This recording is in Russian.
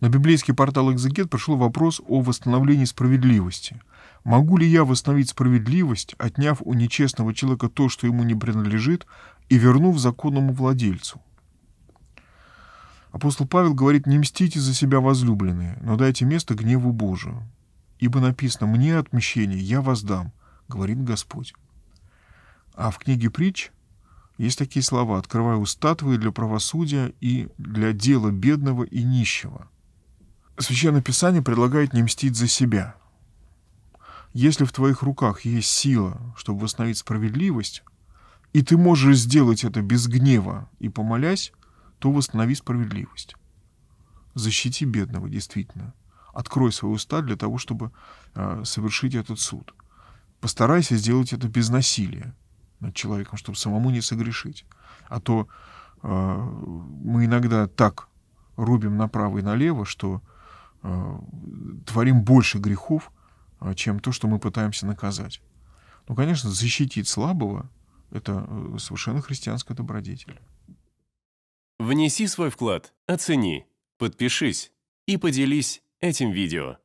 На библейский портал «Экзегет» пришел вопрос о восстановлении справедливости. Могу ли я восстановить справедливость, отняв у нечестного человека то, что ему не принадлежит, и вернув законному владельцу? Апостол Павел говорит, не мстите за себя, возлюбленные, но дайте место гневу Божию. Ибо написано, мне отмщение, я воздам, говорит Господь. А в книге притч есть такие слова, открывая уста твои для правосудия и для дела бедного и нищего – Священное Писание предлагает не мстить за себя. Если в твоих руках есть сила, чтобы восстановить справедливость, и ты можешь сделать это без гнева и помолясь, то восстанови справедливость. Защити бедного, действительно. Открой свои уста для того, чтобы э, совершить этот суд. Постарайся сделать это без насилия над человеком, чтобы самому не согрешить. А то э, мы иногда так рубим направо и налево, что Э, творим больше грехов, э, чем то, что мы пытаемся наказать. Ну, конечно, защитить слабого — это э, совершенно христианская добродетель. Внеси свой вклад, оцени, подпишись и поделись этим видео.